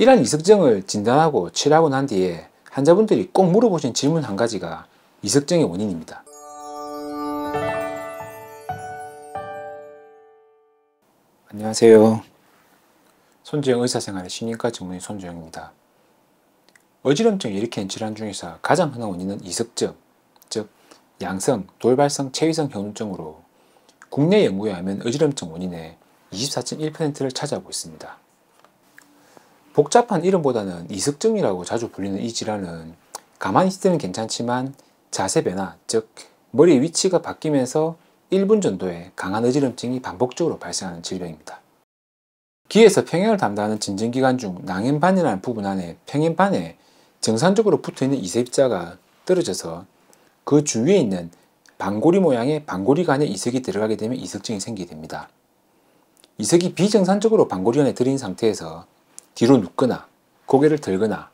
이러한 이석증을 진단하고 치료하고 난 뒤에 환자분들이 꼭 물어보신 질문 한 가지가 이석증의 원인입니다. 안녕하세요. 손주영 의사생활의 신경과 전문의 손주영입니다. 어지럼증 일으키는 질환 중에서 가장 흔한 원인은 이석증, 즉 양성, 돌발성, 체위성 경증으로 국내 연구에 의하면 어지럼증 원인의 24.1%를 차지하고 있습니다. 복잡한 이름보다는 이석증이라고 자주 불리는 이 질환은 가만히 있을 때는 괜찮지만 자세 변화, 즉 머리의 위치가 바뀌면서 1분 정도의 강한 어지럼증이 반복적으로 발생하는 질병입니다. 귀에서 평행을 담당하는 진정기관 중 낭행반이라는 부분 안에 평행반에 정상적으로 붙어있는 이색자가 떨어져서 그 주위에 있는 반고리 모양의 반고리관에 이석이 들어가게 되면 이석증이 생기게 됩니다. 이석이 비정상적으로 반고리관에 들인 상태에서 뒤로 눕거나 고개를 들거나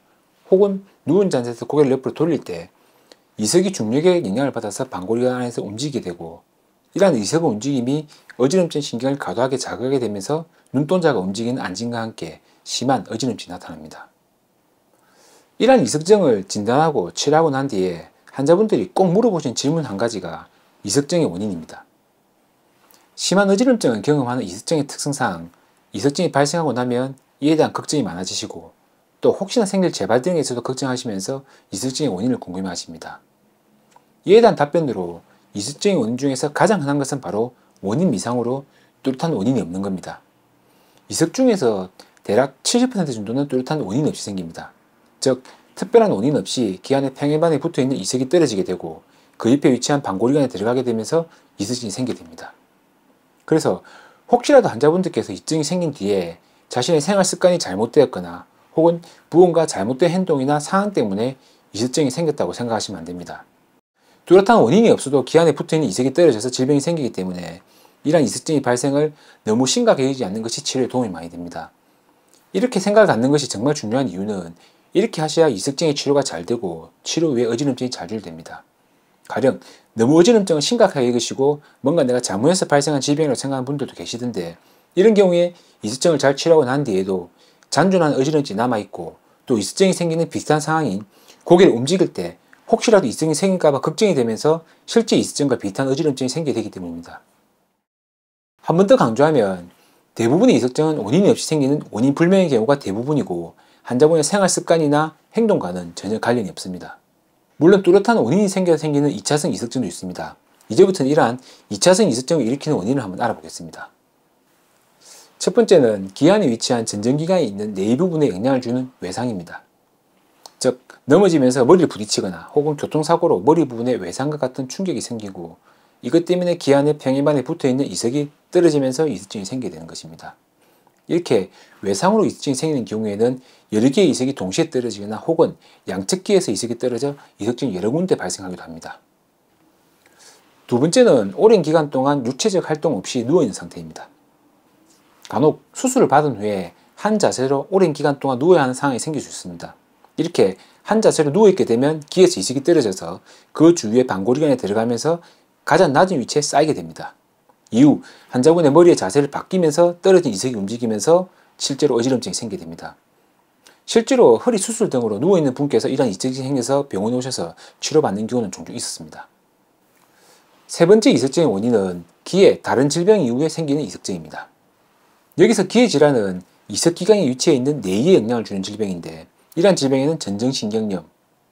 혹은 누운 자세에서 고개를 옆으로 돌릴 때 이석이 중력에 영향을 받아서 방골리가 안에서 움직이게 되고 이러한 이석의 움직임이 어지럼증 신경을 과도하게 자극하게 되면서 눈동자가 움직이는 안진과 함께 심한 어지럼증이 나타납니다. 이러한 이석증을 진단하고 치료하고 난 뒤에 환자분들이 꼭 물어보신 질문 한 가지가 이석증의 원인입니다. 심한 어지럼증을 경험하는 이석증의 특성상 이석증이 발생하고 나면 이에 대한 걱정이 많아지시고 또 혹시나 생길 재발 등에 있어서 걱정하시면서 이슬증의 원인을 궁금해하십니다. 이에 대한 답변으로 이슬증의 원인 중에서 가장 흔한 것은 바로 원인 미상으로 뚜렷한 원인이 없는 겁니다. 이석 중에서 대략 70% 정도는 뚜렷한 원인 없이 생깁니다. 즉, 특별한 원인 없이 기안의 평행반에 붙어 있는 이석이 떨어지게 되고 그 옆에 위치한 방고리관에 들어가게 되면서 이석증이 생기게 됩니다. 그래서 혹시라도 환자분들께서 이증이 생긴 뒤에 자신의 생활 습관이 잘못되었거나 혹은 무언가 잘못된 행동이나 상황 때문에 이질증이 생겼다고 생각하시면 안됩니다. 뚜렷한 원인이 없어도 기안에 붙어있는 이색이 떨어져서 질병이 생기기 때문에 이러한 이색증이 발생을 너무 심각해게지 않는 것이 치료에 도움이 많이 됩니다. 이렇게 생각을 갖는 것이 정말 중요한 이유는 이렇게 하셔야 이색증의 치료가 잘 되고 치료 후에 어지럼증이 잘 줄됩니다. 가령 너무 어지럼증을 심각하게 읽으시고 뭔가 내가 잘못해서 발생한 질병이라고 생각하는 분들도 계시던데 이런 경우에 이수증을 잘 치료하고 난 뒤에도 잔존한 의지럼지 남아있고 또 이수증이 생기는 비슷한 상황인 고개를 움직일 때 혹시라도 이수증이 생길까봐 걱정이 되면서 실제 이수증과 비슷한 의지럼증이 생기게 되기 때문입니다. 한 번 더 강조하면 대부분의 이석증은 원인이 없이 생기는 원인 불명의 경우가 대부분이고 환자분의 생활 습관이나 행동과는 전혀 관련이 없습니다. 물론 뚜렷한 원인이 생겨 생기는 2차성 이석증도 있습니다. 이제부터는 이러한 2차성 이석증을 일으키는 원인을 한번 알아보겠습니다. 첫 번째는 기안에 위치한 전정기관이 있는 뇌 부분에 영향을 주는 외상입니다. 즉 넘어지면서 머리를 부딪히거나 혹은 교통사고로 머리 부분에 외상과 같은 충격이 생기고 이것 때문에 기안의 평행반에 붙어있는 이석이 떨어지면서 이석증이 생기게 되는 것입니다. 이렇게 외상으로 이석증이 생기는 경우에는 여러 개의 이석이 동시에 떨어지거나 혹은 양측기에서 이석이 떨어져 이석증이 여러 군데 발생하기도 합니다. 두 번째는 오랜 기간 동안 육체적 활동 없이 누워있는 상태입니다. 간혹 수술을 받은 후에 한 자세로 오랜 기간 동안 누워야 하는 상황이 생길 수 있습니다. 이렇게 한 자세로 누워있게 되면 귀에서 이식이 떨어져서 그 주위의 방골이관에 들어가면서 가장 낮은 위치에 쌓이게 됩니다. 이후 환자분의 머리의 자세를 바뀌면서 떨어진 이색이 움직이면서 실제로 어지럼증이 생기게 됩니다. 실제로 허리 수술 등으로 누워있는 분께서 이런이색이 생겨서 병원에 오셔서 치료받는 경우는 종종 있었습니다. 세 번째 이색증의 원인은 귀에 다른 질병 이후에 생기는 이색증입니다 여기서 기의 질환은 이석기관에 위치해 있는 뇌에 영향을 주는 질병인데 이러한 질병에는 전정신경염,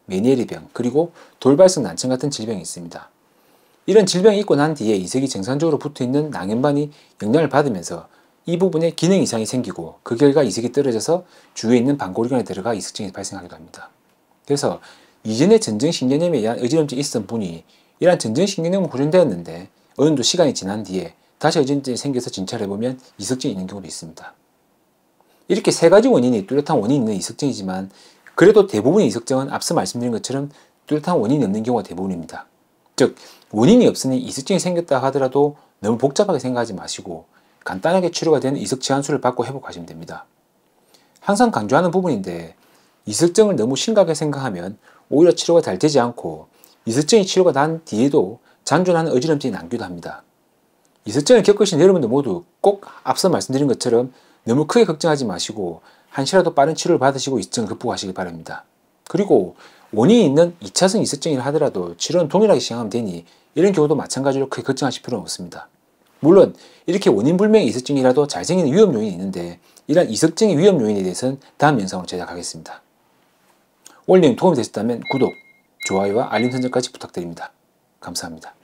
메니에리병, 그리고 돌발성 난청 같은 질병이 있습니다. 이런 질병이 있고 난 뒤에 이석이 정상적으로 붙어있는 낭염반이 영향을 받으면서 이 부분에 기능 이상이 생기고 그 결과 이석이 떨어져서 주위에 있는 방골관에 들어가 이석증이 발생하기도 합니다. 그래서 이전에 전정신경염에 의한 어지럼증이 있었던 분이 이러한 전정신경염은 호전되었는데 어느 정도 시간이 지난 뒤에 다시 의존증이 생겨서 진찰해보면 이석증이 있는 경우도 있습니다. 이렇게 세 가지 원인이 뚜렷한 원인이 있는 이석증이지만 그래도 대부분의 이석증은 앞서 말씀드린 것처럼 뚜렷한 원인이 없는 경우가 대부분입니다. 즉 원인이 없으니 이석증이 생겼다 하더라도 너무 복잡하게 생각하지 마시고 간단하게 치료가 되는 이석 치환술을 받고 회복하시면 됩니다. 항상 강조하는 부분인데 이석증을 너무 심각하게 생각하면 오히려 치료가 잘 되지 않고 이석증이 치료가 난 뒤에도 잔존하는 어지럼증이 남기도 합니다. 이슬전을 겪으신 여러분들 모두 꼭 앞서 말씀드린 것처럼 너무 크게 걱정하지 마시고 한시라도 빠른 치료를 받으시고 이증 극복하시기 바랍니다. 그리고 원인이 있는 2차성 이슬증이라 하더라도 치료는 동일하게 시행하면 되니 이런 경우도 마찬가지로 크게 걱정하실 필요는 없습니다. 물론 이렇게 원인 불명의 이석증이라도 잘 생기는 위험 요인이 있는데 이러한 이석증의 위험 요인에 대해서는 다음 영상으로 제작하겠습니다. 오늘 내용 도움이 되셨다면 구독, 좋아요와 알림 설정까지 부탁드립니다. 감사합니다.